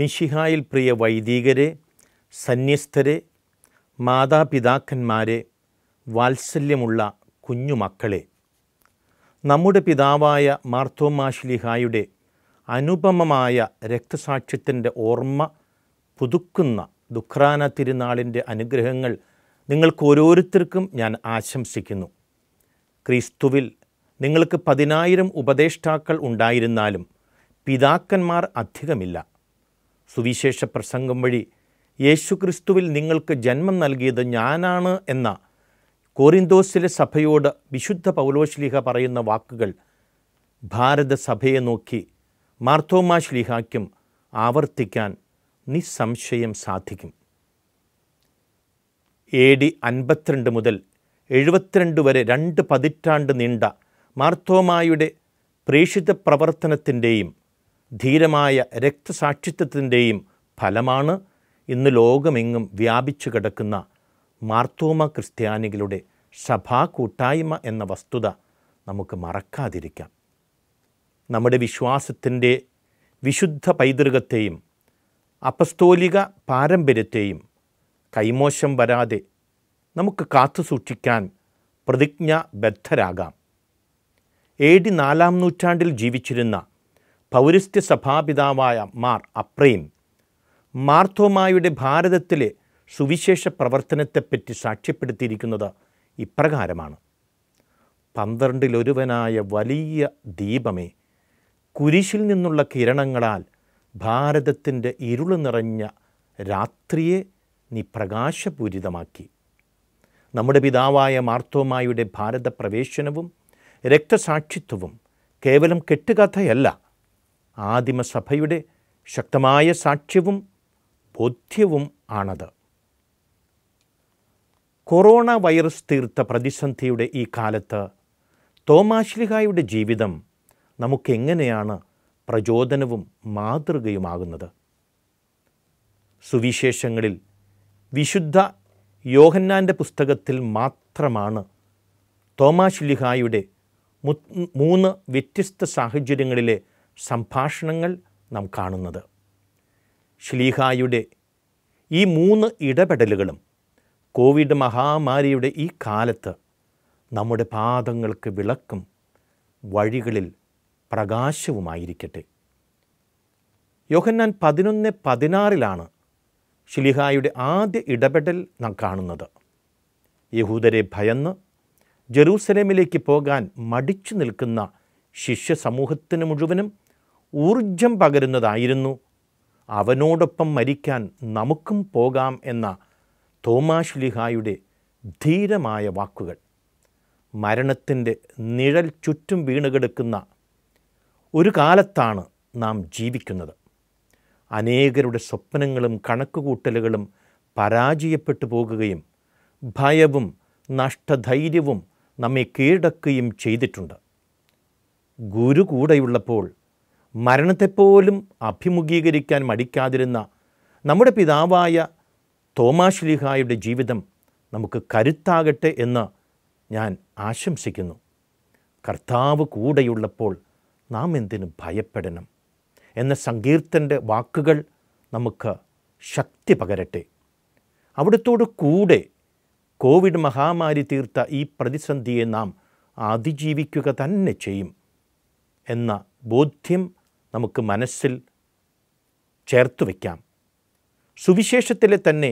മിഷിഹായിൽ പ്രിയ വൈദികരെ സന്യസ്തരെ മാതാപിതാക്കന്മാരെ വാത്സല്യമുള്ള കുഞ്ഞുമക്കളെ നമ്മുടെ പിതാവായ മാർത്തോമാശ്ലിഹായുടെ അനുപമമായ രക്തസാക്ഷ്യത്തിൻ്റെ ഓർമ്മ പുതുക്കുന്ന ദുഃഖ്രാന തിരുനാളിൻ്റെ അനുഗ്രഹങ്ങൾ നിങ്ങൾക്ക് ഓരോരുത്തർക്കും ഞാൻ ആശംസിക്കുന്നു ക്രിസ്തുവിൽ നിങ്ങൾക്ക് പതിനായിരം ഉപദേഷ്ടാക്കൾ ഉണ്ടായിരുന്നാലും പിതാക്കന്മാർ അധികമില്ല സുവിശേഷ പ്രസംഗം വഴി യേശു ക്രിസ്തുവിൽ നിങ്ങൾക്ക് ജന്മം നൽകിയത് ഞാനാണ് എന്ന കോറിന്തോസിലെ സഭയോട് വിശുദ്ധ പൗലോശ്ലീഹ പറയുന്ന വാക്കുകൾ ഭാരതസഭയെ നോക്കി മാർത്തോമാ ശ്ലീഹായ്ക്കും ആവർത്തിക്കാൻ നിസ്സംശയം സാധിക്കും എ ഡി അൻപത്തിരണ്ട് മുതൽ എഴുപത്തിരണ്ട് വരെ രണ്ട് പതിറ്റാണ്ട് നീണ്ട മാർത്തോമായുടെ പ്രേഷിത പ്രവർത്തനത്തിൻ്റെയും ധീരമായ രക്തസാക്ഷിത്വത്തിൻ്റെയും ഫലമാണ് ഇന്ന് ലോകമെങ്ങും വ്യാപിച്ചു കിടക്കുന്ന മാർത്തോമ ക്രിസ്ത്യാനികളുടെ സഭാ കൂട്ടായ്മ എന്ന വസ്തുത നമുക്ക് മറക്കാതിരിക്കാം നമ്മുടെ വിശ്വാസത്തിൻ്റെ വിശുദ്ധ പൈതൃകത്തെയും അപസ്തോലിക പാരമ്പര്യത്തെയും കൈമോശം വരാതെ നമുക്ക് കാത്തുസൂക്ഷിക്കാൻ പ്രതിജ്ഞാബദ്ധരാകാം എ ഡി നാലാം നൂറ്റാണ്ടിൽ ജീവിച്ചിരുന്ന പൗരസ്ത്യ സഭാപിതാവായ മാർ അപ്രൈം മാർത്തോമായുടെ ഭാരതത്തിലെ സുവിശേഷ പ്രവർത്തനത്തെപ്പറ്റി സാക്ഷ്യപ്പെടുത്തിയിരിക്കുന്നത് ഇപ്രകാരമാണ് പന്ത്രണ്ടിലൊരുവനായ വലിയ ദീപമേ കുരിശിൽ നിന്നുള്ള കിരണങ്ങളാൽ ഭാരതത്തിൻ്റെ ഇരുളു നിറഞ്ഞ രാത്രിയെ നീ പ്രകാശപൂരിതമാക്കി നമ്മുടെ പിതാവായ മാർത്തോമായുടെ ഭാരത പ്രവേശനവും രക്തസാക്ഷിത്വവും കേവലം കെട്ടുകഥയല്ല ആദിമസഭയുടെ ശക്തമായ സാക്ഷ്യവും ബോധ്യവും ആണത് കൊറോണ വൈറസ് തീർത്ത പ്രതിസന്ധിയുടെ ഈ കാലത്ത് തോമാശ്ലിഹായുടെ ജീവിതം നമുക്കെങ്ങനെയാണ് പ്രചോദനവും മാതൃകയുമാകുന്നത് സുവിശേഷങ്ങളിൽ വിശുദ്ധ യോഹന്നാൻ്റെ പുസ്തകത്തിൽ മാത്രമാണ് തോമാശ്ലിഹായുടെ മൂന്ന് വ്യത്യസ്ത സാഹചര്യങ്ങളിലെ സംഭാഷണങ്ങൾ നാം കാണുന്നത് ശ്ലീഹായുടെ ഈ മൂന്ന് ഇടപെടലുകളും കോവിഡ് മഹാമാരിയുടെ ഈ കാലത്ത് നമ്മുടെ പാദങ്ങൾക്ക് വിളക്കും വഴികളിൽ പ്രകാശവുമായിരിക്കട്ടെ യോഹന്നാൻ പതിനൊന്ന് പതിനാറിലാണ് ശിലിഹായുടെ ആദ്യ ഇടപെടൽ നാം കാണുന്നത് യഹൂദരെ ഭയന്ന് ജെറൂസലേമിലേക്ക് പോകാൻ മടിച്ചു നിൽക്കുന്ന ശിഷ്യ സമൂഹത്തിന് മുഴുവനും ഊർജം പകരുന്നതായിരുന്നു അവനോടൊപ്പം മരിക്കാൻ നമുക്കും പോകാം എന്ന തോമാശ്ലിഹായുടെ ലിഹായുടെ ധീരമായ വാക്കുകൾ മരണത്തിൻ്റെ നിഴൽ ചുറ്റും വീണുകിടക്കുന്ന ഒരു കാലത്താണ് നാം ജീവിക്കുന്നത് അനേകരുടെ സ്വപ്നങ്ങളും കണക്കുകൂട്ടലുകളും പരാജയപ്പെട്ടു പോകുകയും ഭയവും നഷ്ടധൈര്യവും നമ്മെ കീഴടക്കുകയും ചെയ്തിട്ടുണ്ട് ഗുരു കൂടെയുള്ളപ്പോൾ മരണത്തെപ്പോലും അഭിമുഖീകരിക്കാൻ മടിക്കാതിരുന്ന നമ്മുടെ പിതാവായ തോമാശ്ലീഹായുടെ ജീവിതം നമുക്ക് കരുത്താകട്ടെ എന്ന് ഞാൻ ആശംസിക്കുന്നു കർത്താവ് കൂടെയുള്ളപ്പോൾ നാം എന്തിനു ഭയപ്പെടണം എന്ന സങ്കീർത്തൻ്റെ വാക്കുകൾ നമുക്ക് ശക്തി പകരട്ടെ അവിടത്തോട് കൂടെ കോവിഡ് മഹാമാരി തീർത്ത ഈ പ്രതിസന്ധിയെ നാം അതിജീവിക്കുക തന്നെ ചെയ്യും എന്ന ബോധ്യം നമുക്ക് മനസ്സിൽ ചേർത്ത് വയ്ക്കാം സുവിശേഷത്തിലെ തന്നെ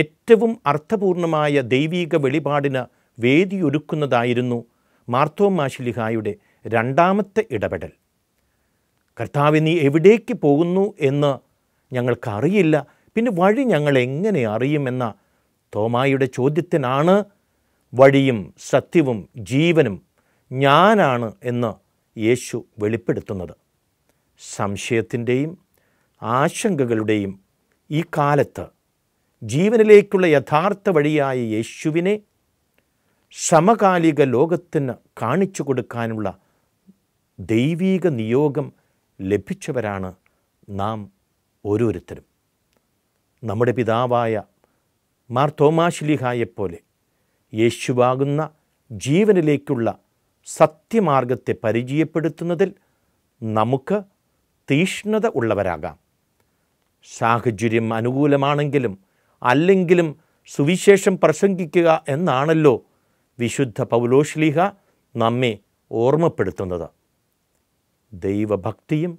ഏറ്റവും അർത്ഥപൂർണമായ ദൈവീക വെളിപാടിന് വേദിയൊരുക്കുന്നതായിരുന്നു മാർത്തോമാശിലിഹായുടെ രണ്ടാമത്തെ ഇടപെടൽ കർത്താവ് നീ എവിടേക്ക് പോകുന്നു എന്ന് ഞങ്ങൾക്കറിയില്ല പിന്നെ വഴി ഞങ്ങൾ എങ്ങനെ അറിയുമെന്ന തോമായുടെ ചോദ്യത്തിനാണ് വഴിയും സത്യവും ജീവനും ഞാനാണ് എന്ന് യേശു വെളിപ്പെടുത്തുന്നത് സംശയത്തിൻ്റെയും ആശങ്കകളുടെയും ഈ കാലത്ത് ജീവനിലേക്കുള്ള യഥാർത്ഥ വഴിയായ യേശുവിനെ സമകാലിക ലോകത്തിന് കാണിച്ചു കൊടുക്കാനുള്ള ദൈവീക നിയോഗം ലഭിച്ചവരാണ് നാം ഓരോരുത്തരും നമ്മുടെ പിതാവായ മാർ തോമാശ്ലിഹായെപ്പോലെ യേശുവാകുന്ന ജീവനിലേക്കുള്ള സത്യമാർഗത്തെ പരിചയപ്പെടുത്തുന്നതിൽ നമുക്ക് തീഷ്ണത ഉള്ളവരാകാം സാഹചര്യം അനുകൂലമാണെങ്കിലും അല്ലെങ്കിലും സുവിശേഷം പ്രസംഗിക്കുക എന്നാണല്ലോ വിശുദ്ധ പൗലോശ്ലീഹ നമ്മെ ഓർമ്മപ്പെടുത്തുന്നത് ദൈവഭക്തിയും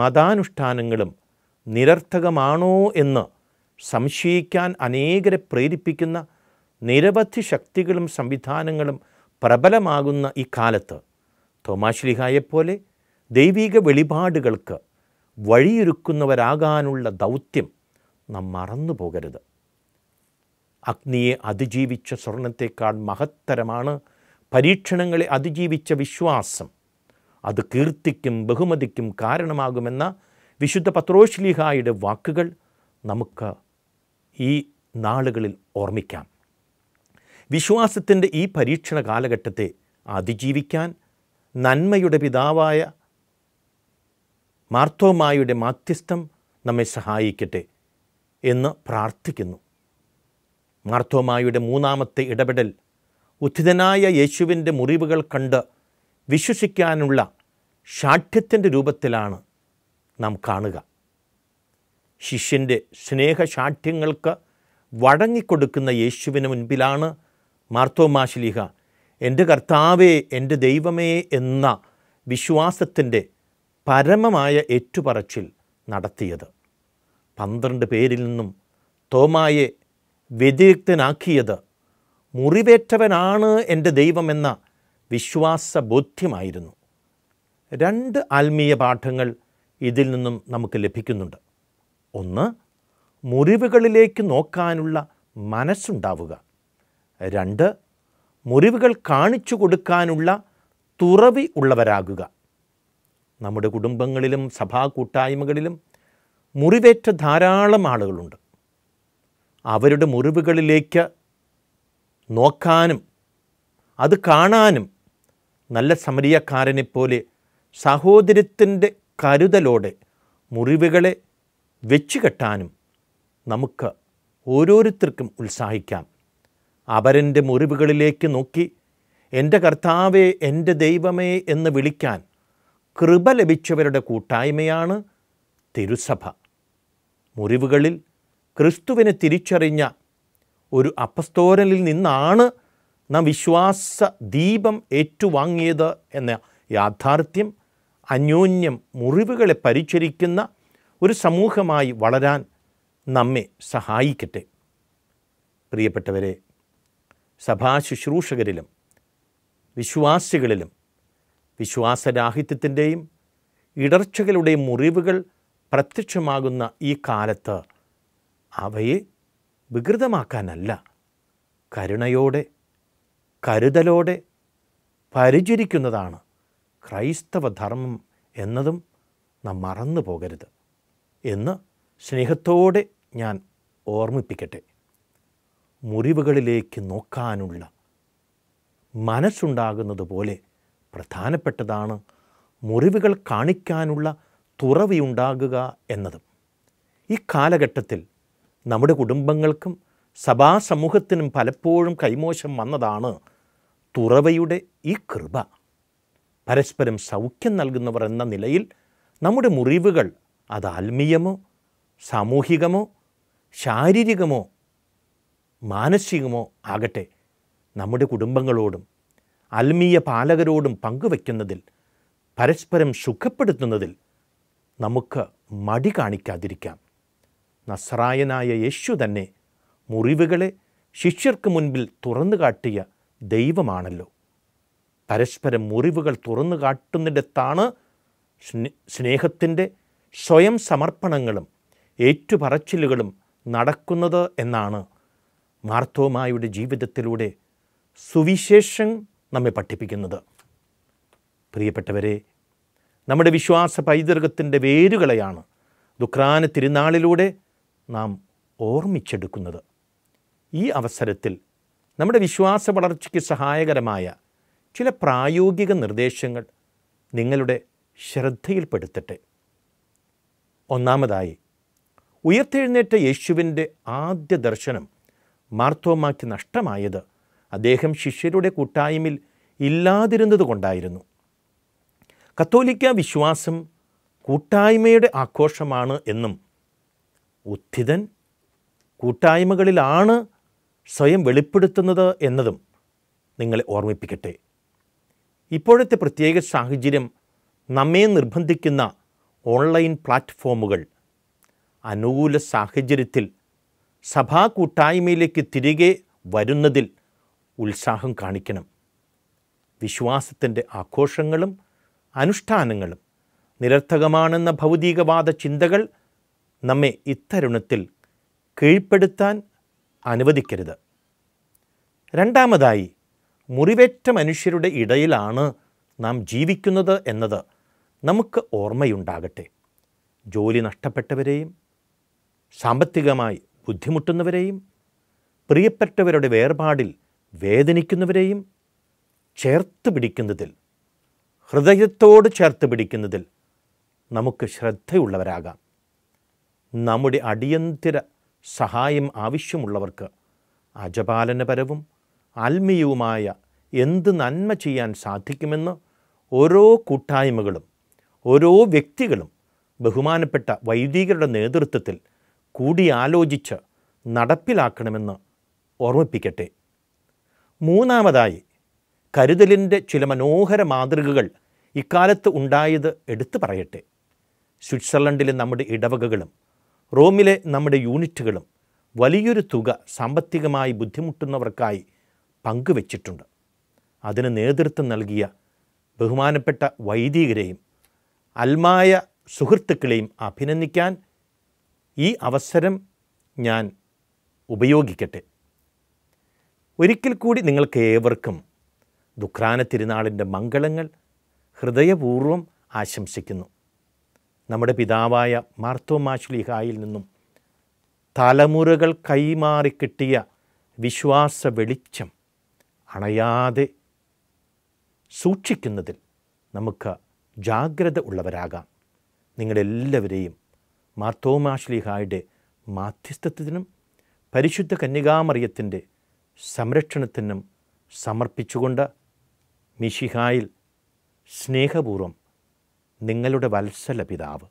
മതാനുഷ്ഠാനങ്ങളും നിരർത്ഥകമാണോ എന്ന് സംശയിക്കാൻ അനേകരെ പ്രേരിപ്പിക്കുന്ന നിരവധി ശക്തികളും സംവിധാനങ്ങളും പ്രബലമാകുന്ന കാലത്ത് തോമാശ്ലിഹായെപ്പോലെ ദൈവിക വെളിപാടുകൾക്ക് വഴിയൊരുക്കുന്നവരാകാനുള്ള ദൗത്യം നാം മറന്നു പോകരുത് അഗ്നിയെ അതിജീവിച്ച സ്വർണത്തെക്കാൾ മഹത്തരമാണ് പരീക്ഷണങ്ങളെ അതിജീവിച്ച വിശ്വാസം അത് കീർത്തിക്കും ബഹുമതിക്കും കാരണമാകുമെന്ന വിശുദ്ധ പത്രോശ്ലിഹായുടെ വാക്കുകൾ നമുക്ക് ഈ നാളുകളിൽ ഓർമ്മിക്കാം വിശ്വാസത്തിൻ്റെ ഈ പരീക്ഷണ കാലഘട്ടത്തെ അതിജീവിക്കാൻ നന്മയുടെ പിതാവായ മാർത്തോമായുടെ മാധ്യസ്ഥം നമ്മെ സഹായിക്കട്ടെ എന്ന് പ്രാർത്ഥിക്കുന്നു മാർത്തോമായുടെ മൂന്നാമത്തെ ഇടപെടൽ ഉദ്ധിതനായ യേശുവിൻ്റെ മുറിവുകൾ കണ്ട് വിശ്വസിക്കാനുള്ള ഷാഠ്യത്തിൻ്റെ രൂപത്തിലാണ് നാം കാണുക ശിഷ്യൻ്റെ സ്നേഹശാഠ്യങ്ങൾക്ക് വഴങ്ങിക്കൊടുക്കുന്ന യേശുവിന് മുൻപിലാണ് മാർത്തോമാശിലിഹ എൻ്റെ കർത്താവേ എൻ്റെ ദൈവമേ എന്ന വിശ്വാസത്തിൻ്റെ പരമമായ ഏറ്റുപറച്ചിൽ നടത്തിയത് പന്ത്രണ്ട് പേരിൽ നിന്നും തോമായെ വ്യതിരിക്തനാക്കിയത് മുറിവേറ്റവനാണ് എൻ്റെ ദൈവമെന്ന ബോധ്യമായിരുന്നു രണ്ട് ആത്മീയ പാഠങ്ങൾ ഇതിൽ നിന്നും നമുക്ക് ലഭിക്കുന്നുണ്ട് ഒന്ന് മുറിവുകളിലേക്ക് നോക്കാനുള്ള മനസ്സുണ്ടാവുക രണ്ട് മുറിവുകൾ കാണിച്ചു കൊടുക്കാനുള്ള തുറവി ഉള്ളവരാകുക നമ്മുടെ കുടുംബങ്ങളിലും സഭാ കൂട്ടായ്മകളിലും മുറിവേറ്റ ധാരാളം ആളുകളുണ്ട് അവരുടെ മുറിവുകളിലേക്ക് നോക്കാനും അത് കാണാനും നല്ല സമരിയക്കാരനെ പോലെ സഹോദരത്തിൻ്റെ കരുതലോടെ മുറിവുകളെ വെച്ചുകെട്ടാനും നമുക്ക് ഓരോരുത്തർക്കും ഉത്സാഹിക്കാം അവരെൻ്റെ മുറിവുകളിലേക്ക് നോക്കി എൻ്റെ കർത്താവെ എൻ്റെ ദൈവമേ എന്ന് വിളിക്കാൻ കൃപ ലഭിച്ചവരുടെ കൂട്ടായ്മയാണ് തിരുസഭ മുറിവുകളിൽ ക്രിസ്തുവിനെ തിരിച്ചറിഞ്ഞ ഒരു അപസ്തോരനിൽ നിന്നാണ് നാം വിശ്വാസ ദീപം ഏറ്റുവാങ്ങിയത് എന്ന യാഥാർത്ഥ്യം അന്യോന്യം മുറിവുകളെ പരിചരിക്കുന്ന ഒരു സമൂഹമായി വളരാൻ നമ്മെ സഹായിക്കട്ടെ പ്രിയപ്പെട്ടവരെ സഭാശുശ്രൂഷകരിലും വിശ്വാസികളിലും വിശ്വാസരാഹിത്യത്തിൻ്റെയും ഇടർച്ചകളുടെയും മുറിവുകൾ പ്രത്യക്ഷമാകുന്ന ഈ കാലത്ത് അവയെ വികൃതമാക്കാനല്ല കരുണയോടെ കരുതലോടെ പരിചരിക്കുന്നതാണ് ക്രൈസ്തവ ധർമ്മം എന്നതും നാം മറന്നു പോകരുത് എന്ന് സ്നേഹത്തോടെ ഞാൻ ഓർമ്മിപ്പിക്കട്ടെ മുറിവുകളിലേക്ക് നോക്കാനുള്ള മനസ്സുണ്ടാകുന്നത് പോലെ പ്രധാനപ്പെട്ടതാണ് മുറിവുകൾ കാണിക്കാനുള്ള തുറവിയുണ്ടാകുക എന്നതും ഈ കാലഘട്ടത്തിൽ നമ്മുടെ കുടുംബങ്ങൾക്കും സഭാസമൂഹത്തിനും പലപ്പോഴും കൈമോശം വന്നതാണ് തുറവയുടെ ഈ കൃപ പരസ്പരം സൗഖ്യം നൽകുന്നവർ എന്ന നിലയിൽ നമ്മുടെ മുറിവുകൾ അത് ആത്മീയമോ സാമൂഹികമോ ശാരീരികമോ മാനസികമോ ആകട്ടെ നമ്മുടെ കുടുംബങ്ങളോടും ആത്മീയ പാലകരോടും പങ്കുവയ്ക്കുന്നതിൽ പരസ്പരം സുഖപ്പെടുത്തുന്നതിൽ നമുക്ക് മടി കാണിക്കാതിരിക്കാം നസ്രായനായ യേശു തന്നെ മുറിവുകളെ ശിഷ്യർക്ക് മുൻപിൽ തുറന്നു കാട്ടിയ ദൈവമാണല്ലോ പരസ്പരം മുറിവുകൾ തുറന്നു കാട്ടുന്നിടത്താണ് സ്നേഹത്തിൻ്റെ സ്വയം സമർപ്പണങ്ങളും ഏറ്റുപറച്ചിലുകളും നടക്കുന്നത് എന്നാണ് മാർത്തോമായുടെ ജീവിതത്തിലൂടെ സുവിശേഷം നമ്മെ പഠിപ്പിക്കുന്നത് പ്രിയപ്പെട്ടവരെ നമ്മുടെ വിശ്വാസ പൈതൃകത്തിൻ്റെ വേരുകളെയാണ് ദുഃഖാന തിരുനാളിലൂടെ നാം ഓർമ്മിച്ചെടുക്കുന്നത് ഈ അവസരത്തിൽ നമ്മുടെ വിശ്വാസ വളർച്ചയ്ക്ക് സഹായകരമായ ചില പ്രായോഗിക നിർദ്ദേശങ്ങൾ നിങ്ങളുടെ ശ്രദ്ധയിൽപ്പെടുത്തട്ടെ ഒന്നാമതായി ഉയർത്തെഴുന്നേറ്റ യേശുവിൻ്റെ ആദ്യ ദർശനം മാർത്തോമാക്കി നഷ്ടമായത് അദ്ദേഹം ശിഷ്യരുടെ കൂട്ടായ്മയിൽ ഇല്ലാതിരുന്നത് കൊണ്ടായിരുന്നു കത്തോലിക്ക വിശ്വാസം കൂട്ടായ്മയുടെ ആഘോഷമാണ് എന്നും ഉദ്ധിതൻ കൂട്ടായ്മകളിലാണ് സ്വയം വെളിപ്പെടുത്തുന്നത് എന്നതും നിങ്ങളെ ഓർമ്മിപ്പിക്കട്ടെ ഇപ്പോഴത്തെ പ്രത്യേക സാഹചര്യം നമ്മെ നിർബന്ധിക്കുന്ന ഓൺലൈൻ പ്ലാറ്റ്ഫോമുകൾ അനുകൂല സാഹചര്യത്തിൽ സഭാ കൂട്ടായ്മയിലേക്ക് തിരികെ വരുന്നതിൽ ഉത്സാഹം കാണിക്കണം വിശ്വാസത്തിൻ്റെ ആഘോഷങ്ങളും അനുഷ്ഠാനങ്ങളും നിരർത്ഥകമാണെന്ന ഭൗതികവാദ ചിന്തകൾ നമ്മെ ഇത്തരുണത്തിൽ കീഴ്പ്പെടുത്താൻ അനുവദിക്കരുത് രണ്ടാമതായി മുറിവേറ്റ മനുഷ്യരുടെ ഇടയിലാണ് നാം ജീവിക്കുന്നത് എന്നത് നമുക്ക് ഓർമ്മയുണ്ടാകട്ടെ ജോലി നഷ്ടപ്പെട്ടവരെയും സാമ്പത്തികമായി ബുദ്ധിമുട്ടുന്നവരെയും പ്രിയപ്പെട്ടവരുടെ വേർപാടിൽ വേദനിക്കുന്നവരെയും ചേർത്ത് പിടിക്കുന്നതിൽ ഹൃദയത്തോട് ചേർത്ത് പിടിക്കുന്നതിൽ നമുക്ക് ശ്രദ്ധയുള്ളവരാകാം നമ്മുടെ അടിയന്തര സഹായം ആവശ്യമുള്ളവർക്ക് അജപാലനപരവും ആത്മീയവുമായ എന്ത് നന്മ ചെയ്യാൻ സാധിക്കുമെന്ന് ഓരോ കൂട്ടായ്മകളും ഓരോ വ്യക്തികളും ബഹുമാനപ്പെട്ട വൈദികരുടെ നേതൃത്വത്തിൽ കൂടിയാലോചിച്ച് നടപ്പിലാക്കണമെന്ന് ഓർമ്മിപ്പിക്കട്ടെ മൂന്നാമതായി കരുതലിൻ്റെ ചില മനോഹര മാതൃകകൾ ഇക്കാലത്ത് ഉണ്ടായത് എടുത്തു പറയട്ടെ സ്വിറ്റ്സർലൻഡിലെ നമ്മുടെ ഇടവകകളും റോമിലെ നമ്മുടെ യൂണിറ്റുകളും വലിയൊരു തുക സാമ്പത്തികമായി ബുദ്ധിമുട്ടുന്നവർക്കായി പങ്കുവച്ചിട്ടുണ്ട് അതിന് നേതൃത്വം നൽകിയ ബഹുമാനപ്പെട്ട വൈദികരെയും അൽമായ സുഹൃത്തുക്കളെയും അഭിനന്ദിക്കാൻ ഈ അവസരം ഞാൻ ഉപയോഗിക്കട്ടെ ഒരിക്കൽ കൂടി നിങ്ങൾക്ക് ഏവർക്കും ദുഃഖാന തിരുനാളിൻ്റെ മംഗളങ്ങൾ ഹൃദയപൂർവ്വം ആശംസിക്കുന്നു നമ്മുടെ പിതാവായ മാർത്തോമാശ്ലീഹായിൽ നിന്നും തലമുറകൾ കൈമാറി കിട്ടിയ വിശ്വാസ വെളിച്ചം അണയാതെ സൂക്ഷിക്കുന്നതിൽ നമുക്ക് ജാഗ്രത ഉള്ളവരാകാം നിങ്ങളെല്ലാവരെയും മാർത്തോമാശ്ലീഹായുടെ മാധ്യസ്ഥത്തിനും പരിശുദ്ധ കന്യകാമറിയത്തിൻ്റെ സംരക്ഷണത്തിനും സമർപ്പിച്ചുകൊണ്ട് മിഷിഹായിൽ സ്നേഹപൂർവം നിങ്ങളുടെ വത്സല പിതാവ്